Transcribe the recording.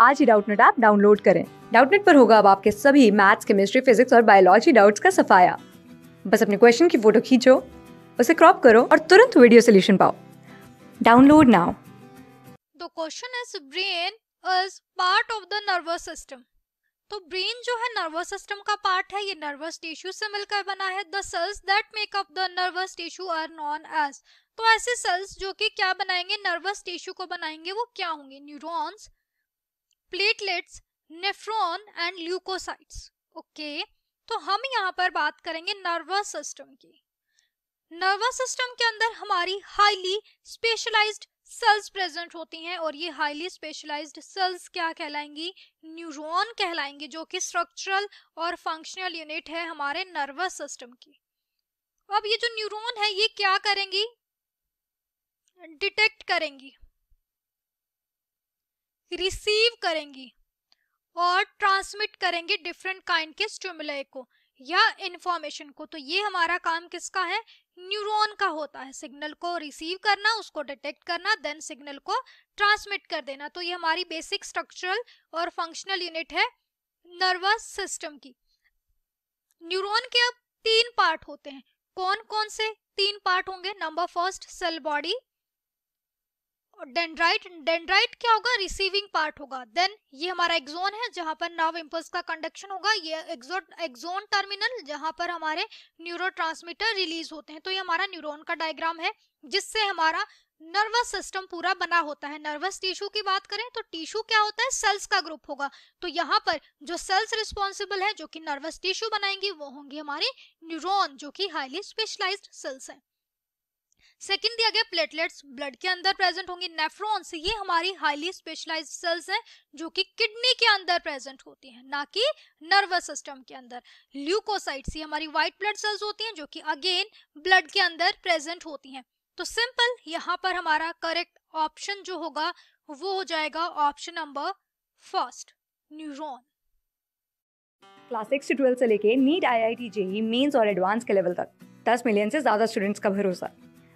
आज ही Doubtnut app download करें डाउटनेट पर होगा अब आपके सभी मैथ्स केमिस्ट्री फिजिक्स और बायोलॉजी डाउट्स का सफाया बस अपने क्वेश्चन की फोटो खींचो उसे क्रॉप करो और तुरंत वीडियो सोल्यूशन पाओ download now the question is brain is part of the nervous system तो ब्रेन जो है नर्वस सिस्टम का पार्ट है ये नर्वस टिश्यू से मिलकर बना है the cells that make up the nervous tissue are known as तो ऐसे सेल्स जो कि क्या बनाएंगे नर्वस टिश्यू को बनाएंगे वो क्या होंगे neurons platelets nephron and leucocytes okay तो हम यहाँ पर बात करेंगे नर्वस सिस्टम की नर्वस सिस्टम के अंदर हमारी हाईली स्पेशलाइज्ड सेल्स प्रेजेंट होती हैं और ये हाईली स्पेशलाइज्ड सेल्स क्या कहलाएंगी न्यूरॉन कहलाएंगे जो कि स्ट्रक्चरल और फंक्शनल यूनिट है हमारे नर्वस सिस्टम की अब ये जो न्यूरॉन है ये क्या करेंगी डिटेक्ट करेंगी रिसीव करेंगी और ट्रांसमिट करेंगे डिफरेंट काइंड के स्टिमुलय को या इन्फॉर्मेशन को तो ये हमारा काम किसका है न्यूरॉन का होता है सिग्नल को रिसीव करना उसको डिटेक्ट करना देन सिग्नल को ट्रांसमिट कर देना तो ये हमारी बेसिक स्ट्रक्चरल और फंक्शनल यूनिट है नर्वस सिस्टम की न्यूरॉन के अब तीन पार्ट होते हैं कौन कौन से तीन पार्ट होंगे number first cell body dendrite dendrite क्या होगा रिसीविंग पार्ट होगा देन ये हमारा एक्सोन है जहां पर नर्व इम्पल्स का कंडक्शन होगा ये एक्सोन टर्मिनल जहां पर हमारे न्यूरो रिलीज होते हैं तो ये हमारा न्यूरोन का डायग्राम है जिससे हमारा नर्वस सिस्टम पूरा बना होता है नर्वस टिश्यू की बात करें तो टिश्यू क्या होता है सेल्स का ग्रुप होगा तो यहाँ पर जो सेल्स रिस्पॉन्सिबल है जो कि नर्वस टिश्यू बनाएंगी वो होंगी हमारी न्यूरॉन जो कि हाईली स्पेशलाइज्ड सेल्स हैं सेकंड दिया गया प्लेटलेट्स ब्लड के अंदर प्रेजेंट होंगी नेफ्रॉन्स ये हमारी हाईली स्पेशलाइज सेल्स हैं जो कि किडनी के अंदर प्रेजेंट होती हैं ना कि नर्वस सिस्टम के अंदर ल्यूकोसाइट्स ये हमारी व्हाइट ब्लड सेल्स होती हैं जो कि अगेन ब्लड के अंदर प्रेजेंट होती हैं तो सिंपल यहाँ पर हमारा करेक्ट ऑप्शन जो होगा वो हो जाएगा option number first neuron class six से ट्वेल्व से लेके NEET I I T JEE mains और एडवांस के लेवल तक दस मिलियन से ज्यादा स्टूडेंट्स का भरोसा